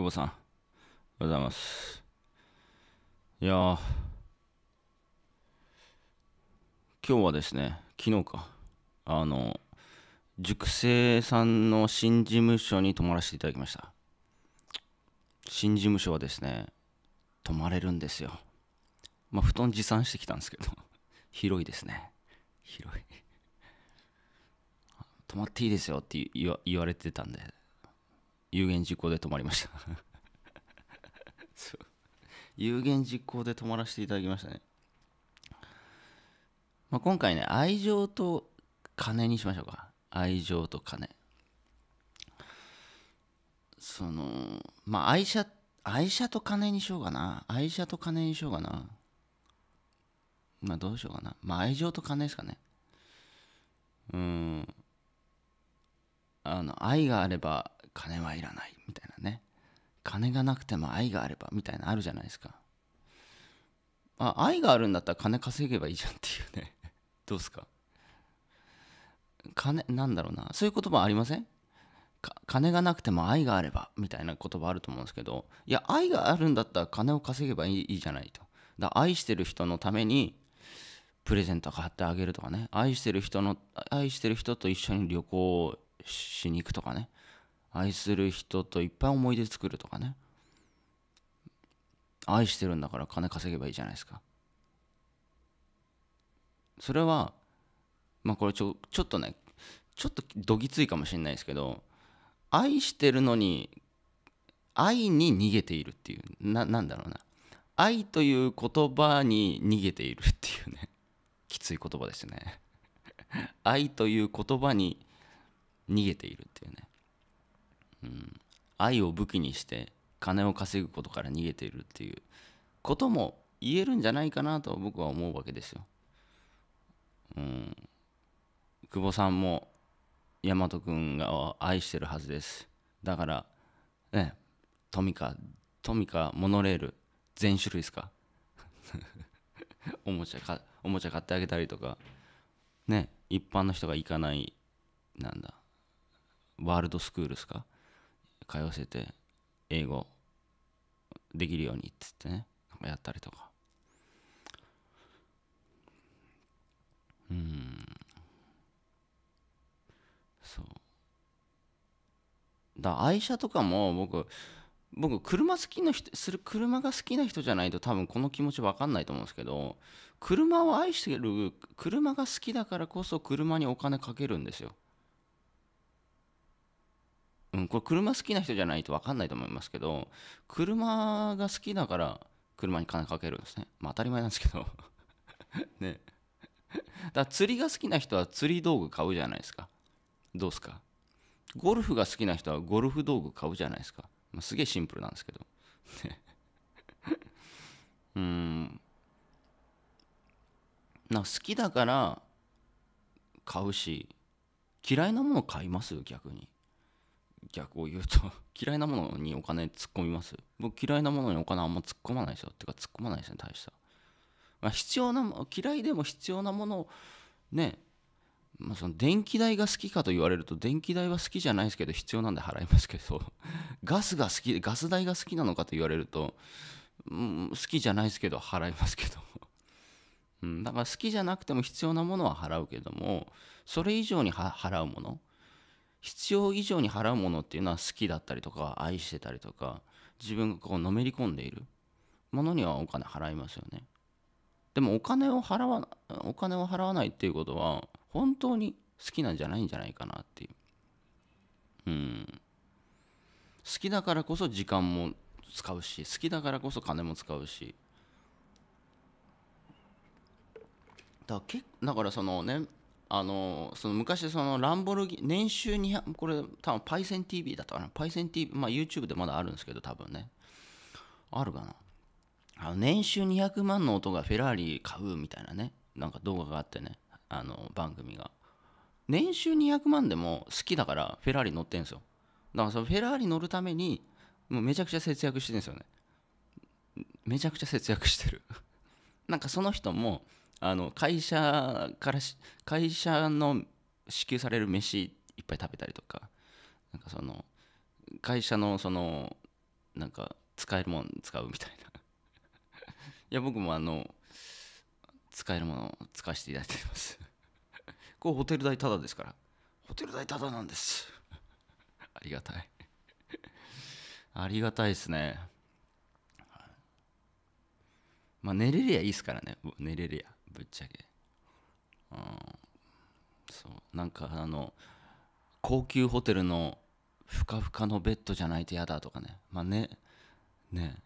久保さん、おはようございます。いや今日はですね、昨日か、あの、塾生さんの新事務所に泊まらせていただきました。新事務所はですね、泊まれるんですよ。まあ、布団持参してきたんですけど、広いですね。広い。泊まっていいですよって言われてたんで。有言実行で止まりました 有言実行で止まらせていただきましたね、まあ、今回ね愛情と金にしましょうか愛情と金そのまあ愛車愛車と金にしようかな愛車と金にしようかなまあどうしようかなまあ愛情と金ですかねうんあの愛があれば金はいらないみたいなね金がなくても愛があればみたいなあるじゃないですかあ愛があるんだったら金稼げばいいじゃんっていうね どうすか金なんだろうなそういう言葉ありません金がなくても愛があればみたいな言葉あると思うんですけどいや愛があるんだったら金を稼げばいいじゃないとだ愛してる人のためにプレゼント買ってあげるとかね愛してる人の愛してる人と一緒に旅行しに行くとかね愛する人といっぱい思い出作るとかね愛してるんだから金稼げばいいじゃないですかそれはまあこれちょちょっとねちょっとどぎついかもしれないですけど愛してるのに愛に逃げているっていうななんだろうな愛という言葉に逃げているっていうねきつい言葉ですね愛という言葉に逃げているっていうねうん、愛を武器にして金を稼ぐことから逃げているっていうことも言えるんじゃないかなと僕は思うわけですよ。うん、久保さんも大和君が愛してるはずです。だからねトミカトミカモノレール全種類ですか おもちゃかおもちゃ買ってあげたりとかね一般の人が行かないなんだワールドスクールですか通わせて英語できるようにっつってねなんかやったりとかうんそうだ愛車とかも僕僕車好きの人する車が好きな人じゃないと多分この気持ち分かんないと思うんですけど車を愛してる車が好きだからこそ車にお金かけるんですようん、これ車好きな人じゃないと分かんないと思いますけど車が好きだから車に金かけるんですね、まあ、当たり前なんですけど ねだ釣りが好きな人は釣り道具買うじゃないですかどうすかゴルフが好きな人はゴルフ道具買うじゃないですか、まあ、すげえシンプルなんですけど うんな好きだから買うし嫌いなもの買います逆に逆を言うと 嫌いなものにお金突っ込みます僕嫌いなものにお金あんま突っ込まないですよってか突っ込まないですね大した、まあ、必要な嫌いでも必要なものをねまあ、その電気代が好きかと言われると電気代は好きじゃないですけど必要なんで払いますけど ガスが好きガス代が好きなのかと言われると、うん、好きじゃないですけど払いますけどうん、だから好きじゃなくても必要なものは払うけどもそれ以上に払うもの必要以上に払うものっていうのは好きだったりとか愛してたりとか自分がこうのめり込んでいるものにはお金払いますよねでもお金を払わお金を払わないっていうことは本当に好きなんじゃないんじゃないかなっていううん好きだからこそ時間も使うし好きだからこそ金も使うしだからだからそのねあのその昔そのランボルギ年収200これ多分パイセン TV だったかなパイセン TV まあ YouTube でまだあるんですけど多分ねあるかなあの年収200万の音がフェラーリ買うみたいなねなんか動画があってねあの番組が年収200万でも好きだからフェラーリ乗ってんですよだからそのフェラーリ乗るためにもうめちゃくちゃ節約してるんですよねめちゃくちゃ節約してるなんかその人もあの会社から会社の支給される飯いっぱい食べたりとかなんかその会社のそのなんか使えるもん使うみたいな いや僕もあの使えるものを使わせていただいてますこうホテル代タダですからホテル代タダなんですありがたいありがたいですねまあ寝れりゃいいですからね寝れりゃぶっちゃけうんそうなんかあの高級ホテルのふかふかのベッドじゃないと嫌だとかねまあねね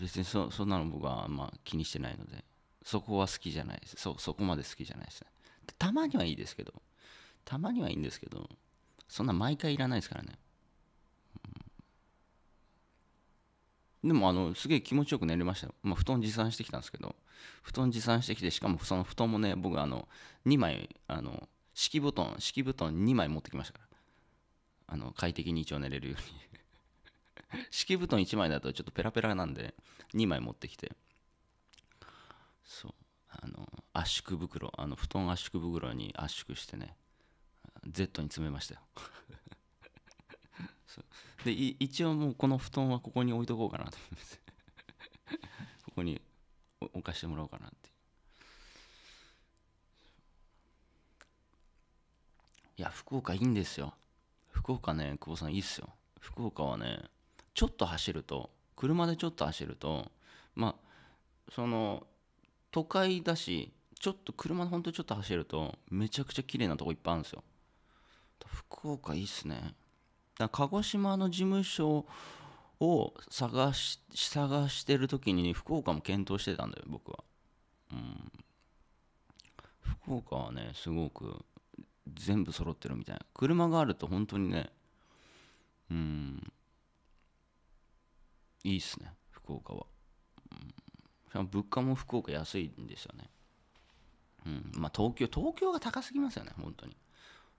別にそそんなの僕はあんま気にしてないのでそこは好きじゃないですそそこまで好きじゃないですねたまにはいいですけどたまにはいいんですけどそんな毎回いらないですからねでもあのすげえ気持ちよく寝れましたよ、まあ、布団持参してきたんですけど布団持参してきてしかもその布団もね僕あの2枚あの敷布団敷布団2枚持ってきましたからあの快適に一応寝れるように 敷布団1枚だとちょっとペラペラなんで、2枚持ってきてそうあの圧縮袋あの布団圧縮袋に圧縮してね Z に詰めましたよそうで一応もうこの布団はここに置いとこうかなと思って ここに置かしてもらおうかなっていや福岡いいんですよ福岡ね久保さんいいっすよ福岡はねちょっと走ると車でちょっと走るとまあその都会だしちょっと車ほんとちょっと走るとめちゃくちゃ綺麗なとこいっぱいあるんですよ福岡いいっすね鹿児島の事務所を探し探してる時に福岡も検討してたんだよ僕は、うん、福岡はねすごく全部揃ってるみたいな車があると本当にねうんいいっすね福岡は、うん、物価も福岡安いんですよねうんまあ東京東京が高すぎますよね本当に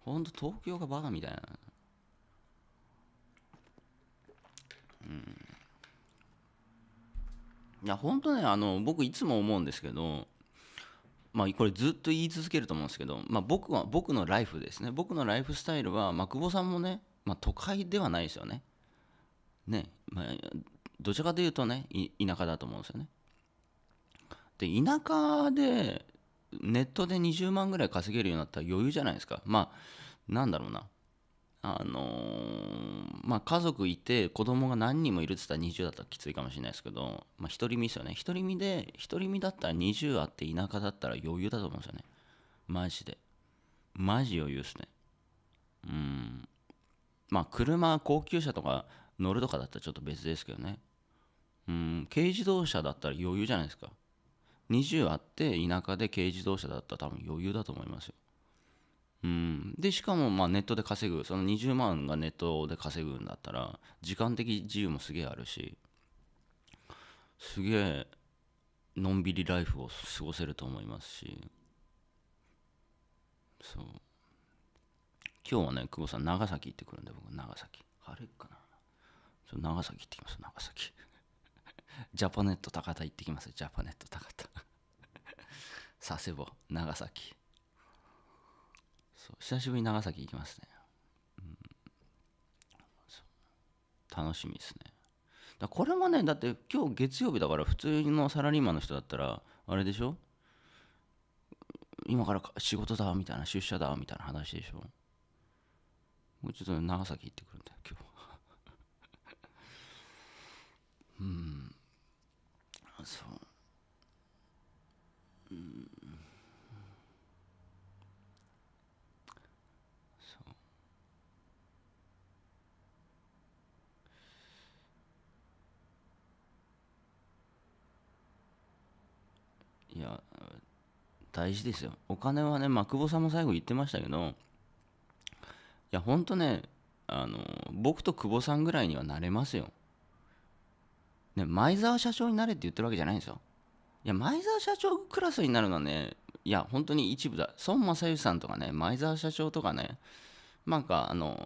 本当東京がバカみたいないや本当ねあの僕いつも思うんですけどまあこれずっと言い続けると思うんですけど、まあ、僕は僕のライフですね僕のライフスタイルは、まあ、久保さんもね、まあ、都会ではないですよねね、まあ、どちらかというとね田舎だと思うんですよねで田舎でネットで20万ぐらい稼げるようになったら余裕じゃないですかまあなんだろうなあのー、まあ、家族いて子供が何人もいるって言ったら20だったらきついかもしれないですけど、まあ、独り身ですよね独り身で独り身だったら20あって田舎だったら余裕だと思うんですよねマジでマジ余裕ですねうんまあ車高級車とか乗るとかだったらちょっと別ですけどねうん軽自動車だったら余裕じゃないですか20あって田舎で軽自動車だったら多分余裕だと思いますようん、でしかもまあネットで稼ぐその20万がネットで稼ぐんだったら時間的自由もすげえあるしすげえのんびりライフを過ごせると思いますしそう今日はね久保さん長崎行ってくるんで僕長崎晴れかな長崎行ってきます長崎 ジャパネット高田行ってきますジャパネット高田 佐世保長崎そう久しぶりに長崎行きますね、うん、楽しみですねだこれもねだって今日月曜日だから普通のサラリーマンの人だったらあれでしょ今から仕事だみたいな出社だみたいな話でしょもうちょっと長崎行ってくるんだよ今日大事ですよ。お金はね、まあ、久保さんも最後言ってましたけど、いや、ほんとね、あの、僕と久保さんぐらいにはなれますよ。ね、前澤社長になれって言ってるわけじゃないんですよ。いや、前澤社長クラスになるのはね、いや、本当に一部だ。孫正義さんとかね、前澤社長とかね、なんか、あの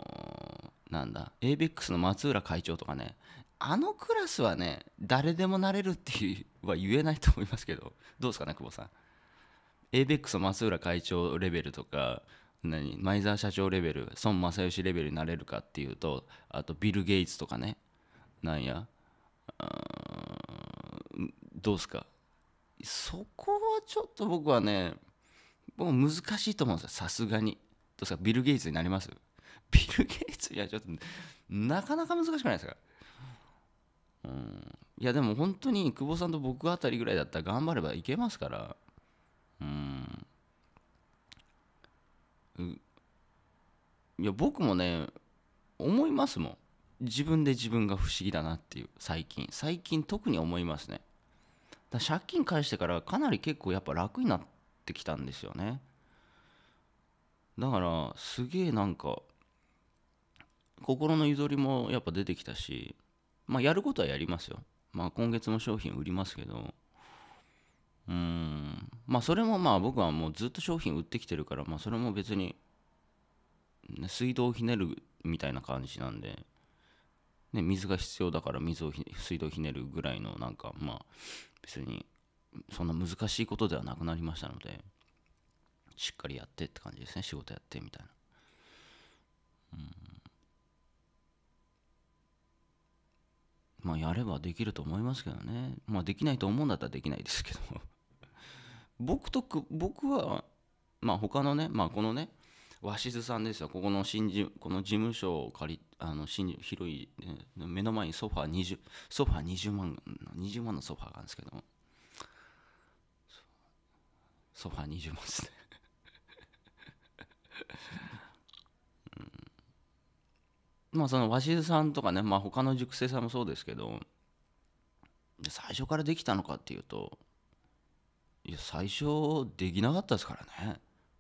ー、なんだ、ABEX の松浦会長とかね、あのクラスはね、誰でもなれるっていうは言えないと思いますけど、どうですかね、久保さん。ABEX 松浦会長レベルとか何前澤社長レベル孫正義レベルになれるかっていうとあとビル・ゲイツとかねなんやどうすかそこはちょっと僕はねもう難しいと思うんですよさすがにどうすかビル・ゲイツになりますビル・ゲイツいやちょっとなかなか難しくないですかうんいやでも本当に久保さんと僕あたりぐらいだったら頑張ればいけますからいや僕もね思いますもん自分で自分が不思議だなっていう最近最近特に思いますねだ借金返してからかなり結構やっぱ楽になってきたんですよねだからすげえなんか心のゆとりもやっぱ出てきたしまあやることはやりますよまあ今月も商品売りますけどうんまあそれもまあ僕はもうずっと商品売ってきてるからまあそれも別に水道をひねるみたいな感じなんで、ね、水が必要だから水を水道をひねるぐらいのなんかまあ別にそんな難しいことではなくなりましたのでしっかりやってって感じですね仕事やってみたいなうんまあやればできると思いますけどねまあできないと思うんだったらできないですけど僕とく僕はまあ他のねまあこのね鷲津さんですよここの新じこの事務所を借りあの新広い、ね、目の前にソファ20ソファ20万20万のソファーがあるんですけどもソファ20万ですねうん、まあその鷲津さんとかねまあ他の塾生さんもそうですけど最初からできたのかっていうといや最初できなかったですからね、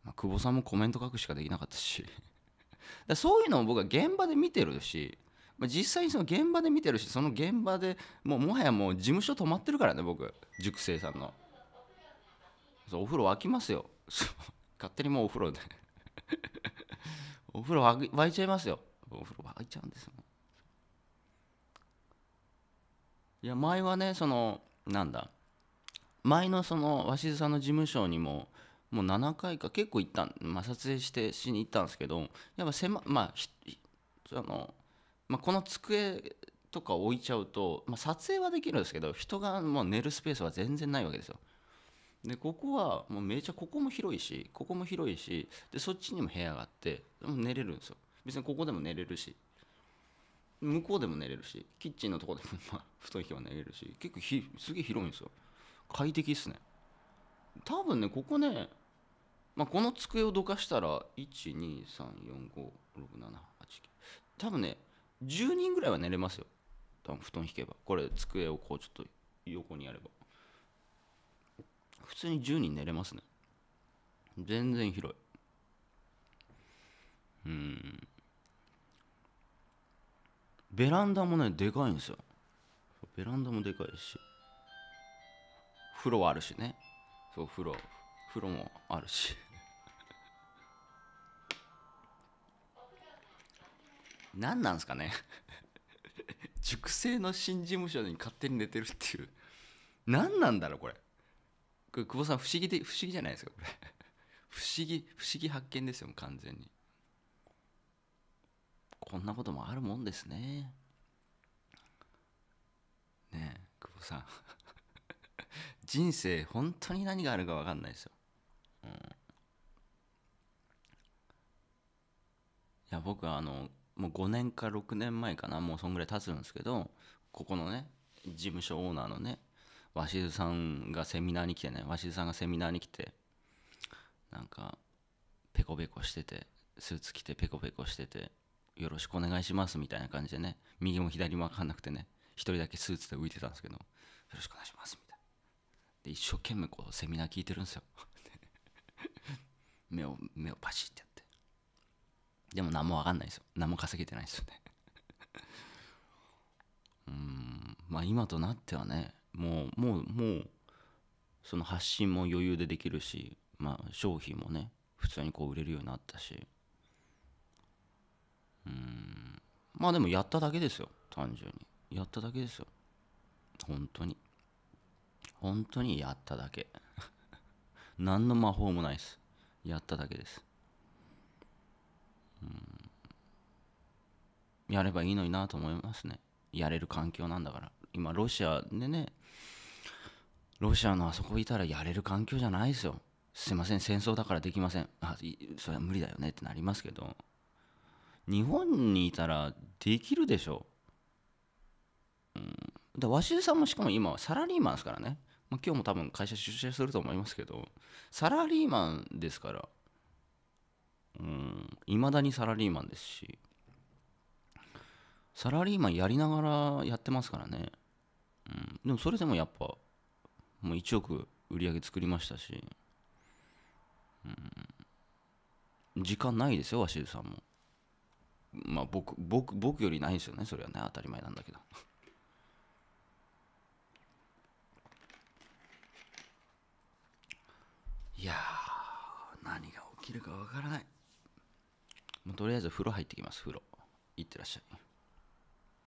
まあ、久保さんもコメント書くしかできなかったし だそういうのを僕は現場で見てるし、まあ、実際にその現場で見てるしその現場でもうもはやもう事務所止まってるからね僕塾生さんのそうお風呂沸きますよ 勝手にもうお風呂で お風呂沸いちゃいますよお風呂沸いちゃうんですんいや前はねそのなんだ前のその鷲津さんの事務所にももう7回か結構行ったん、まあ、撮影してしに行ったんですけどやっぱ狭まあその、まあ、この机とか置いちゃうと、まあ、撮影はできるんですけど人がもう寝るスペースは全然ないわけですよ。でここはもうめちゃここも広いしここも広いしでそっちにも部屋があって寝れるんですよ別にここでも寝れるし向こうでも寝れるしキッチンのとこでもまあ布団引け寝れるし結構ひすげえ広いんですよ快適っすね多分ねここね、まあ、この机をどかしたら1234567多分ね10人ぐらいは寝れますよ多分布団引けばこれ机をこうちょっと横にやれば普通に10人寝れますね全然広いうんベランダもねでかいんですよベランダもでかいし風呂あるしねそう風呂風呂もあるし何なんですかね熟成の新事務所に勝手に寝てるっていう何なんだろうこれこれ久保さん不思議で不思議じゃないですかこれ不思議不思議発見ですよ完全にこんなこともあるもんですねねえ久保さん人生本当に何があるか分かんないですよ、うん、いや僕はあのもう5年か6年前かなもうそんぐらい経つんですけどここのね事務所オーナーのね鷲津さんがセミナーに来てね鷲津さんがセミナーに来てなんかペコペコしててスーツ着てペコペコしててよろしくお願いしますみたいな感じでね右も左も分かんなくてね一人だけスーツで浮いてたんですけどよろしくお願いしますで一生懸命こうセミナー聞いてるんですよ 目を目をパシッてやってでも何も分かんないですよ何も稼げてないですよね うんまあ今となってはねもうもうもうその発信も余裕でできるしまあ商品もね普通にこう売れるようになったしうんまあでもやっただけですよ単純にやっただけですよ本当に本当にやっただけ 何の魔法もないですやっただけですうんやればいいのになと思いますねやれる環境なんだから今ロシアでねロシアのあそこいたらやれる環境じゃないですよすいません戦争だからできませんあそれは無理だよねってなりますけど日本にいたらできるでしょう、うん、で鷲津さんもしかも今はサラリーマンですからねま今日も多分会社出社すると思いますけど、サラリーマンですから、ん、いまだにサラリーマンですし、サラリーマンやりながらやってますからね。うん、でもそれでもやっぱ、もう1億売り上げ作りましたし、うん、時間ないですよ、鷲津さんも。まあ僕、僕、僕よりないですよね、それはね、当たり前なんだけど。いや何が起きるかわからないもうとりあえず風呂入ってきます風呂行ってらっしゃい